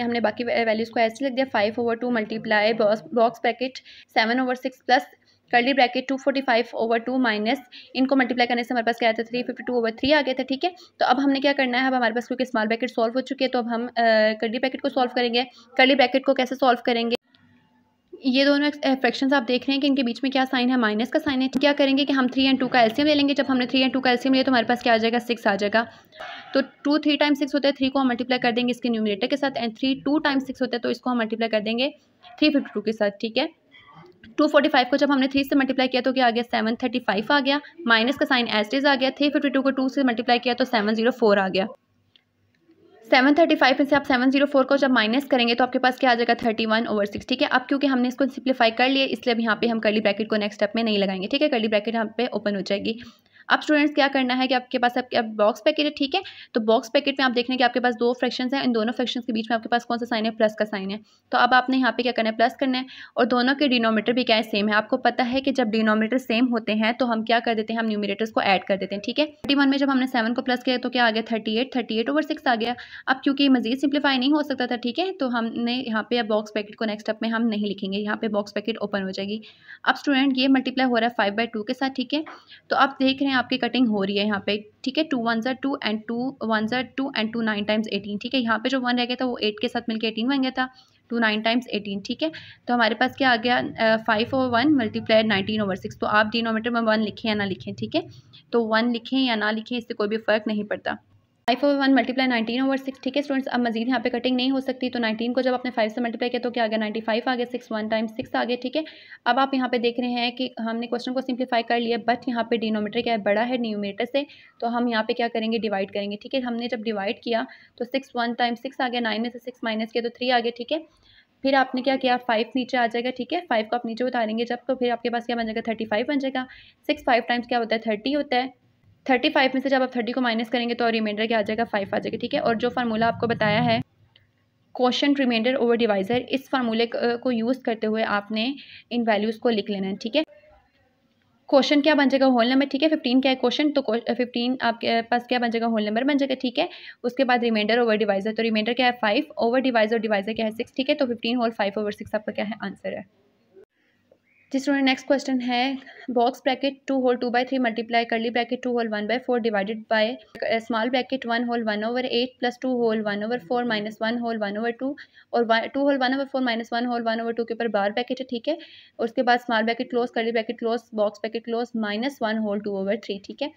हमने बाकी वैल्यूज़ को ऐसे लिख दिया five over two multiply box bracket seven over six plus curly bracket two forty five over two minus इनको मल्टीप्लाई करने से हमारे पास क्या आया था three fifty two over three आ गया था ठीक है तो अब हमने क्या करना है अब हमारे पास क्योंकि स्मॉल ब्रैकेट सॉल्व हो चुके हैं तो अब हम कर्ली ब्रैकेट को सॉल्व करेंगे कर्ली ब्रैकेट को कैसे सॉल्व करेंगे ये दोनों फ्रैक्शन eh, आप देख रहे हैं कि इनके बीच में क्या साइन है माइनस का साइन है तो क्या करेंगे कि हम थ्री एंड टू का एल्सियम ले लेंगे जब हमने थ्री एंड टू का एल्सियम लिया तो हमारे पास क्या आ जाएगा सिक्स आ जाएगा तो टू थ्री टाइम सिक्स होता है थ्री को हम मल्टीप्लाई कर देंगे इसके न्यूमिनेटर के साथ and three two time six होता है तो इसको हम मल्टीप्लाई कर देंगे थ्री फिफ्टी टू के साथ ठीक है टू फोर्टी फाइव को जब हमने थ्री से मल्टीप्लाई किया तो क्या आ गया सेवन थर्टी फाइव आ गया माइनस का साइन एस डेज आ गया थ्री फिफ्टी टू को टू से मल्टीप्लाई किया तो सेवन जीरो फोर आ गया सेवन थर्टी फाइव में से आप सेवन जीरो फोर को जब माइनस करेंगे तो आपके पास क्या आ जाएगा थर्टी वन ओवर सिक्स ठीक है अब क्योंकि हमने इसको सिंप्लीफाई कर लिया इसलिए अब यहाँ पे हम कर्ली ब्रैकेट को नेक्स्ट स्टेप में नहीं लगाएंगे ठीक है कर्ली ब्रैकेट यहाँ पे ओपन हो जाएगी अब स्टूडेंट्स क्या करना है कि आपके पास आपके अब बॉक्स पैकेट है ठीक है तो बॉक्स पैकेट में आप देख रहे हैं कि आपके पास दो फ्रैक्शन हैं इन दोनों फ्रैक्शन के बीच में आपके पास कौन सा साइन है प्लस का साइन है तो अब आपने यहाँ पे क्या करना है प्लस करना है और दोनों के डिनोमीटर भी क्या है सेम है आपको पता है कि जब डिनोमीटर सेम होते हैं तो हम क्या कर देते हैं हम न्यूमिनेटर्स को ऐड कर देते हैं ठीक है थर्टी में जब हमने सेवन को प्लस किया तो क्या आ गया thirty eight thirty eight over six आ गया अब क्योंकि मजीद सिंप्लीफाई नहीं हो सकता था ठीक है तो हमने यहाँ पे अब बॉक्स पैकेट को नेक्स्ट स्टेप में हम नहीं लिखेंगे यहाँ पे बॉक्स पैकेट ओपन हो जाएगी अब स्टूडेंट ये मल्टीप्लाई हो रहा है फाइव बाई टू के साथ ठीक है तो आप देख रहे हैं आपकी कटिंग हो रही है यहाँ पे ठीक है two one are two and two one are two and two nine times eighteen ठीक है यहाँ पे जो वन रह गया था वो एट के साथ मिलकर एटीन बन गया था टू नाइन टाइम्स एटीन ठीक है तो हमारे पास क्या आ गया five over one multiplied nineteen over six तो आप डिनोमीटर में वन लिखें या ना लिखें ठीक है तो वन लिखें या ना लिखें इससे कोई भी फ़र्क नहीं पड़ता five over one multiply nineteen over six ठीक है स्टूडेंट्स अब मजीद यहाँ पे कटिंग नहीं हो सकती तो नाइनटीन को जब आपने फाइव से मल्टीप्लाई किया तो क्या आ गया नाइन्टी फाइव आ गया सिक्स वन टाइम सिक्स आ गया ठीक है अब आप यहाँ पे देख रहे हैं कि हमने क्वेश्चन को सिंप्लीफाई कर लिया बट यहाँ पे डिनोमीटर क्या है बड़ा है न्यूमीटर से तो हम यहाँ पे क्या करेंगे डिवाइड करेंगे ठीक है हमने जब डिवाइड किया तो सिक्स वन टाइम सिक्स आ गया नाइन में से सिक्स माइनस किया तो थ्री आ गया ठीक है फिर आपने क्या किया फाइव नीचे आ जाएगा ठीक है फाइव को आप नीचे उतारेंगे जब तो फिर आपके पास क्या बन जाएगा थर्टी फाइव बन जाएगा सिक्स फाइव टाइम्स क्या होता है थर्टी होता है थर्टी फाइव में से जब आप थर्टी को माइनस करेंगे तो रिमाइंडर क्या आ जाएगा फाइव आ जाएगा ठीक है और जो फार्मूला आपको बताया है क्वेश्चन रिमाइंडर ओवर डिवाइजर इस फार्मूले को यूज़ करते हुए आपने इन वैल्यूज़ को लिख लेना है ठीक है क्वेश्चन क्या बन जाएगा होल नंबर ठीक है फिफ्टीन क्या है क्वेश्चन तो फिफ्टीन आपके पास क्या बन जाएगा होल नंबर बन जाएगा ठीक है उसके बाद रिमाइंडर ओवर डिवाइजर तो रिमाइंडर क्या है फाइव ओवर डिवाइजर डिवाइजर क्या है सिक्स ठीक है तो fifteen whole five over six आपका क्या है आंसर है जी स्टूडेंट नेक्स्ट क्वेश्चन है box bracket two whole two by three multiply कर ली bracket two whole one by four divided by small bracket one whole one over eight plus two whole one over four minus one whole one over two और two whole one over four minus one whole one over two के ऊपर बार bracket है ठीक है उसके बाद small bracket close कर ली bracket close box bracket close minus one whole two over three ठीक है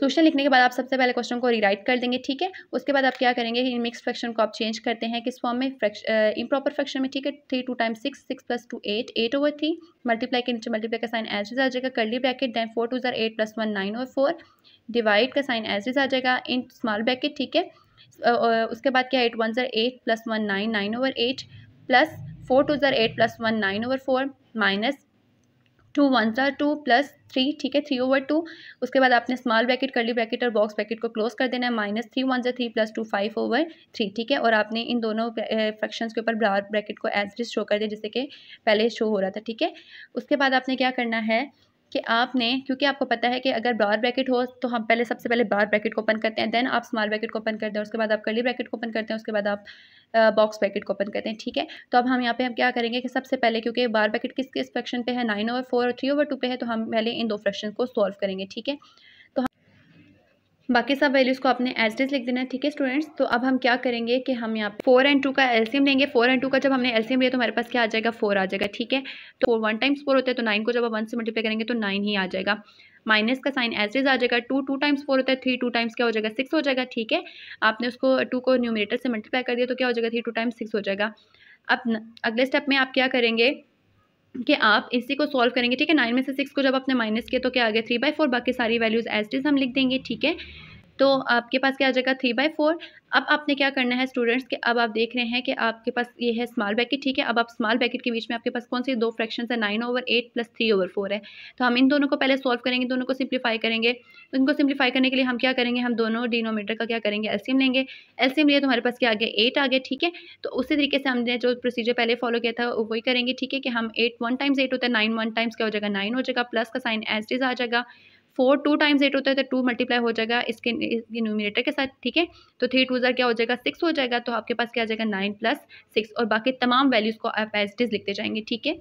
क्वेश्चन लिखने के बाद आप सबसे पहले क्वेश्चन को रीराइट कर देंगे ठीक है उसके बाद आप क्या करेंगे इन मिक्स फ्रैक्शन को आप चेंज करते हैं किस फॉर्म में इम्प्रॉपर फ्रैक्शन में ठीक है three two time six six plus two eight eight over three multiply के नीचे मल्टीप्लाई का साइन एज आ जाएगा curly bracket then four two जर एट प्लस वन नाइन और फोर डिवाइड का साइन एज आ जाएगा इन स्मॉल ब्रैकेट ठीक है उसके बाद क्या एट वन ज़र eight plus one nine nine over eight plus four two ज़र eight plus one nine over four minus two one सा टू प्लस थ्री ठीक है थ्री ओवर टू उसके बाद आपने स्मॉल ब्रैकेट ली ब्रैकेट और बॉक्स ब्रैकेट को क्लोज कर देना है माइनस थ्री वन सा three plus two five over three ठीक है और आपने इन दोनों फ्रैक्शन के ऊपर ब्रैकेट को एज शो कर दिया जैसे कि पहले शो हो रहा था ठीक है उसके बाद आपने क्या करना है कि आपने क्योंकि आपको पता है कि अगर बार ब्रैकेट हो तो हम पहले सबसे पहले बार ब्रैकेट को ओपन करते हैं देन आप स्मॉल ब्रैकेट को ओपन करते हैं उसके बाद आप कली ब्रैकेट को ओपन करते हैं उसके बाद आप बॉक्स ब्रैकेट को ओपन करते हैं ठीक है तो अब हम यहाँ पे हम क्या करेंगे कि सबसे पहले क्योंकि बार ब्रैकेट किस किस फ्रैक्शन पे है नाइन ओवर फोर और थ्री ओवर टू पे है तो हम पहले इन दो फ्रैक्शन को सॉल्व करेंगे ठीक है बाकी सब वैल्यूज़ को आपने एज डेज लिख देना है ठीक है स्टूडेंट्स तो अब हम क्या करेंगे कि हम यहाँ फोर एंड टू का एल्सियम लेंगे फोर एंड टू का जब हमने एल्सियम लिया तो हमारे पास क्या आ जाएगा फोर आ जाएगा ठीक है तो वन टाइम्स फोर होता है तो नाइन को जब आप वन से मल्टीप्लाई करेंगे तो नाइन ही आ जाएगा माइनस का साइन एज आ जाएगा टू टू टाइम्स फोर होता है थ्री टू टाइम्स क्या हो जाएगा सिक्स हो जाएगा ठीक है आपने उसको टू को न्यूमिनेटर से मल्टीप्लाई कर दिया तो क्या हो जाएगा थ्री टू टाइम्स सिक्स हो जाएगा अब अगले स्टेप में आप क्या करेंगे कि आप इसी को सॉल्व करेंगे ठीक है नाइन में से सिक्स को जब आपने माइनस किया तो क्या आ गया थ्री बाई फोर बाकी सारी वैल्यूज़ एज इज हम लिख देंगे ठीक है तो आपके पास क्या आ जाएगा थ्री बाई फोर अब आपने क्या करना है स्टूडेंट्स कि अब आप देख रहे हैं कि आपके पास ये है स्मॉल ब्रैकेट ठीक है अब आप स्मॉल ब्रैकेट के बीच में आपके पास कौन से दो फ्रैक्शन है nine over eight plus three over four है तो हम इन दोनों को पहले सॉल्व करेंगे दोनों को सिंप्लीफाई करेंगे तो इनको सिंप्लीफाई करने के लिए हम क्या करेंगे हम दोनों डिनोमीटर का क्या करेंगे एल्सियम लेंगे एल्सियम लिए तो हमारे पास क्या आ गया एट आ गया ठीक है तो उसी तरीके से हमने जो प्रोसीजर पहले फॉलो किया था वही करेंगे ठीक है कि हम एट वन टाइम्स एट होता है नाइन वन टाइम्स क्या हो जाएगा नाइन हो जाएगा प्लस का साइन डीज़ आ जाएगा फोर टू टाइम्स एट होता है तो टू मल्टीप्लाई हो जाएगा इसके न्यूमिनेटर के साथ ठीक है तो थ्री टू ज़ार क्या हो जाएगा सिक्स हो जाएगा तो आपके पास क्या आ जाएगा नाइन प्लस सिक्स और बाकी तमाम वैल्यूज़ को आप एज इट इज़ लिखते जाएंगे ठीक है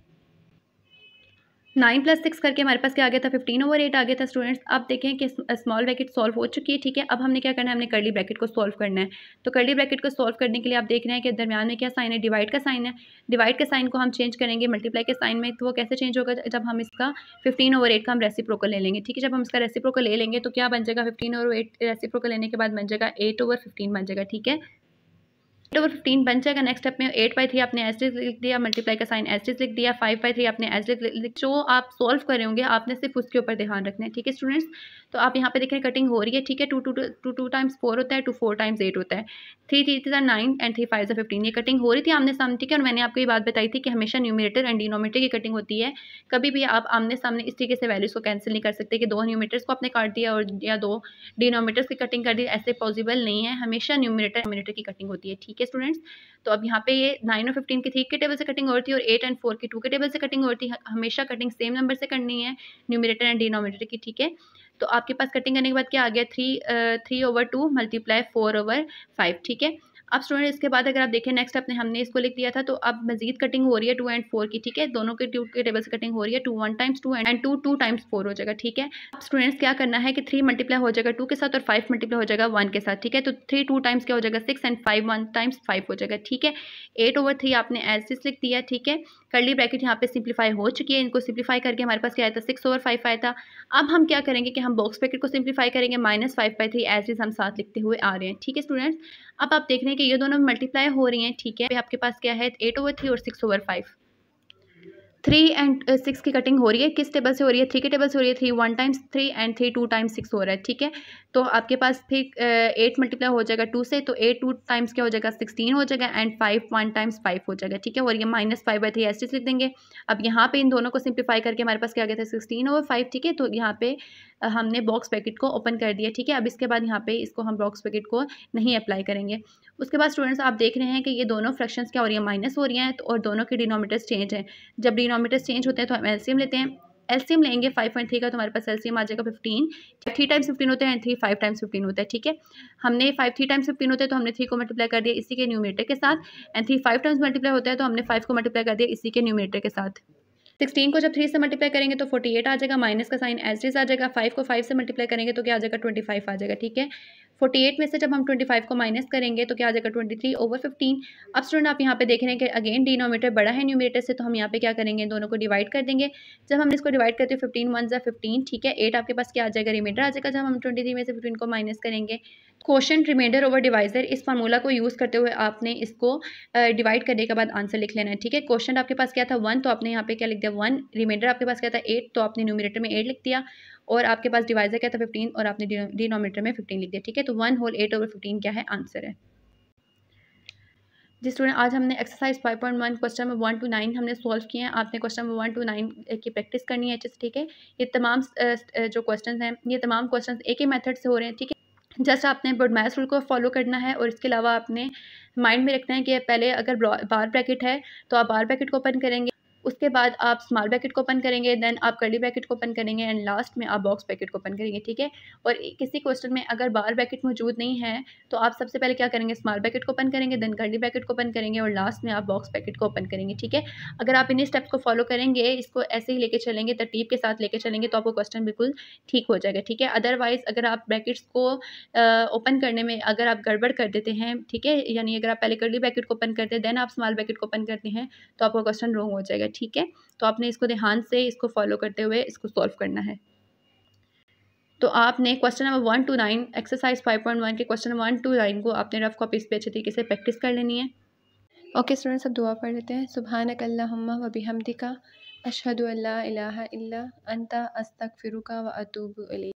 नाइन प्लस सिक्स करके हमारे पास क्या आ गया था फिफ्टीन ओवर एट आ गया था स्टूडेंट्स अब देखें कि स्मॉल ब्रैकेट सॉल्व हो चुकी है ठीक है अब हमने क्या करना है हमने कर्ली ब्रैकेट को सॉल्व करना है तो कर्ली ब्रैकेट को सॉल्व करने के लिए आप देख रहे हैं कि दरमियान में क्या साइन है डिवाइड का साइन है डिवाइड के साइन को हम चेंज करेंगे मल्टीप्लाई के साइन में तो वो कैसे चेंज होगा जब हम इसका फिफ्टीन ओवर एट का हम रेसिप्रोकल ले लेंगे ठीक है जब हम इसका रेसिप्रोकल ले लेंगे तो क्या बन जाएगा फिफ्टीन ओवर एट रेसिप्रोकल लेने के बाद बन जाएगा एट ओवर फिफ्टीन बन जाएगा ठीक है एट ओवर फिफ्टीन बन जाएगा नेक्स्ट स्टेप में एट बाई थ्री आपने एस्टिस लिख दिया मल्टीप्लाई का साइन एस्टिस लिख दिया फाइव बाई थ्री आपने एस्टिस लिख जो आप सॉल्व कर रहे होंगे आपने सिर्फ उसके ऊपर ध्यान रखना है ठीक है स्टूडेंट्स तो आप यहाँ पे देख रहे हैं कटिंग हो रही है ठीक है two two two two times four होता है टू फोर टाइम्स एट होता है थ्री थ्री थी nine and three five fifteen ये कटिंग हो रही थी आमने सामने ठीक है और मैंने आपको ये बात बताई थी कि हमेशा न्यूमिनेटर एंड डिनोमीटर की कटिंग होती है कभी भी आप आमने सामने इस तरीके से वैल्यूज़ को कैंसिल नहीं कर सकते कि दो न्यूमीटर्स को आपने काट दिया और या दो डिनोमीटर्स की कटिंग कर दी ऐसे पॉसिबल नहीं है हमेशा न्यूमिनेटर डिनोमीटर की कटिंग होती है ठीक है स्टूडेंट्स तो अब यहाँ पे ये नाइन और फिफ्टीन की थ्री के टेबल से कटिंग होती है और एट एंड फोर की टू के टेबल से कटिंग होती है हमेशा कटिंग सेम नंबर से करनी है न्यूमिनेटर एंड डिनोमीटर की ठीक है तो आपके पास कटिंग करने के बाद क्या आ गया three three over two multiply four over five ठीक है अब स्टूडेंट इसके बाद अगर आप देखें नेक्स्ट अपने हमने इसको लिख दिया था तो अब मजीद कटिंग हो रही है टू एंड फोर की ठीक है दोनों के टू के टेबल से कटिंग हो रही है two one times two and two two times four हो जाएगा ठीक है अब स्टूडेंट्स क्या करना है कि थ्री मल्टीप्लाई हो जाएगा टू के साथ और फाइव मल्टीप्लाई हो जाएगा वन के साथ ठीक है तो थ्री टू टाइम्स क्या हो जाएगा six and five one times five हो जाएगा ठीक है एट ओवर थ्री आपने सिक्स लिख दिया ठीक है कर्ली ब्रैकेट यहाँ पे सिंप्लीफाई हो चुकी है इनको सिंप्लीफाई करके हमारे पास क्या आया था सिक्स ओवर फाइव आया था अब हम क्या करेंगे कि हम बॉक्स ब्रैकेट को सिंप्लीफाई करेंगे minus five by three is हम साथ लिखते हुए आ रहे हैं ठीक है स्टूडेंट्स अब आप देख रहे हैं कि ये दोनों मल्टीप्लाई हो रही हैं ठीक है आपके पास क्या है एट ओवर थ्री और six over five three and six की कटिंग हो रही है किस टेबल से हो रही है थ्री के टेबल से हो रही है three one times three and three two times six हो रहा है ठीक है तो आपके पास फिर एट uh, मल्टीप्लाई हो जाएगा टू से तो एट टू टाइम्स क्या हो जाएगा सिक्सटीन हो जाएगा and five one times five हो जाएगा ठीक है और ये minus five by three as लिख देंगे अब यहाँ पे इन दोनों को सिंप्लीफाई करके हमारे पास क्या आ गया था सिक्सटीन और फाइव ठीक है तो यहाँ पे uh, हमने बॉक्स पैकेट को ओपन कर दिया ठीक है अब इसके बाद यहाँ पे इसको हम बॉक्स पैकेट को नहीं अप्लाई करेंगे उसके बाद स्टूडेंट्स आप देख रहे हैं कि ये दोनों फ्रैक्शंस क्या हो रही है माइनस हो रही हैं तो और दोनों के डिनोमीटर्स चेंज हैं जब डिनोमीटर्स चेंज होते हैं तो हम एल्सियम लेते हैं एल्सियम लेंगे फाइव पॉइंट थ्री का तो हमारे पास एल्सियम आ जाएगा फिफ्टीन थ्री टाइम्स फिफ्टीन होता है and three five times fifteen होता है ठीक है हमने फाइव थ्री टाइम्स फिफ्टीन होता है तो हमने थ्री को मल्टीप्लाई कर दिया इसी के न्यूमीटर के साथ and three five times multiply होता है तो हमने फाइव को मल्टीप्लाई कर दिया इसी के न्यूमीटर के साथ सिक्सटीन को जब थ्री से मल्टीप्लाई करेंगे तो फोर्टी एट आ जाएगा माइनस का साइन एज आ जाएगा फाइव को फाइव से मल्टीप्लाई करेंगे तो क्या आ जाएगा ट्वेंटी फाइव आ जाएगा ठीक है फोर्टी एट में से जब हम ट्वेंटी फाइव को माइनस करेंगे तो क्या आ जाएगा ट्वेंटी थ्री ओवर फिफ्टीन अब स्टूडेंट आप यहाँ पे देख रहे हैं कि अगेन डिनोमीटर बड़ा है न्यूमीटर से तो हम यहाँ पे क्या करेंगे दोनों को डिवाइड कर देंगे जब हम इसको डिवाइड करते हैं फिफ्टीन वन ज़ा फिफ्टीन ठीक है एट आपके पास क्या आ जाएगा रिमाइंडर आ जाएगा जब हम ट्वेंटी थ्री में से फिफ्टीन को माइनस करेंगे क्वेश्चन रिमाइंडर ओवर डिवाइजर इस फार्मूला को यूज़ करते हुए आपने इसको डिवाइड करने के बाद आंसर लिख लेना है ठीक है क्वेश्चन आपके पास क्या था वन तो आपने यहाँ पे क्या लिख दिया वन रिमाइंडर आपके पास क्या था एट तो आपने न्यूमिनेटर में एट लिख दिया और आपके पास डिवाइजर क्या था फिफ्टीन और आपने डिनोमीटर में फिफ्टीन लिख दिया ठीक है तो one whole eight over fifteen क्या है आंसर है जी स्टूडेंट आज हमने exercise five point one question में वन टू नाइन हमने सॉल्व किए हैं आपने question number one two nine की प्रैक्टिस करनी है अच्छे से ठीक है ये तमाम जो क्वेश्चन हैं ये तमाम क्वेश्चन एक ही मेथड से हो रहे हैं ठीक है जस्ट आपने बुडमायस रूल को फॉलो करना है और इसके अलावा आपने माइंड में रखना है कि पहले अगर बार ब्रैकेट है तो आप बार ब्रैकेट को ओपन करेंगे उसके बाद आप स्मॉल पैकेट को ओपन करेंगे देन आप कर्ली पैकेट को ओपन करेंगे एंड लास्ट में आप बॉक्स पैकेट को ओपन करेंगे ठीक है और किसी क्वेश्चन में अगर बार पैकेट मौजूद नहीं है तो आप सबसे पहले क्या करेंगे स्मॉल पैकेट को ओपन करेंगे देन कर्ली पैकेट को ओपन करेंगे और लास्ट में आप बॉक्स पैकेट को ओपन करेंगे ठीक है अगर आप इन्हीं स्टेप्स को फॉलो करेंगे इसको ऐसे ही लेके चलेंगे तरतीब के साथ लेके चलेंगे तो आपको क्वेश्चन बिल्कुल ठीक हो जाएगा ठीक है अदरवाइज़ अगर आप पैकेट्स को ओपन करने में अगर आप गड़बड़ कर देते हैं ठीक है यानी अगर आप पहले कर्ली पैकेट को ओपन करते हैं देन आप स्मॉल पैकेट को ओपन करते हैं तो आपका क्वेश्चन रॉन्ग हो जाएगा ठीक है तो आपने इसको ध्यान से इसको फॉलो करते हुए इसको सॉल्व करना है तो आपने question number one two nine exercise five point one के क्वेश्चन वन टू नाइन को आपने रफ कॉपीज पे अच्छे तरीके से प्रैक्टिस कर लेनी है ओके स्टूडेंट्स अब दुआ पढ़ लेते हैं सुबह अकल्लाम्मा वबी हमदिका अशहद अल्ला इलाहा अंता अस्तक व अतूब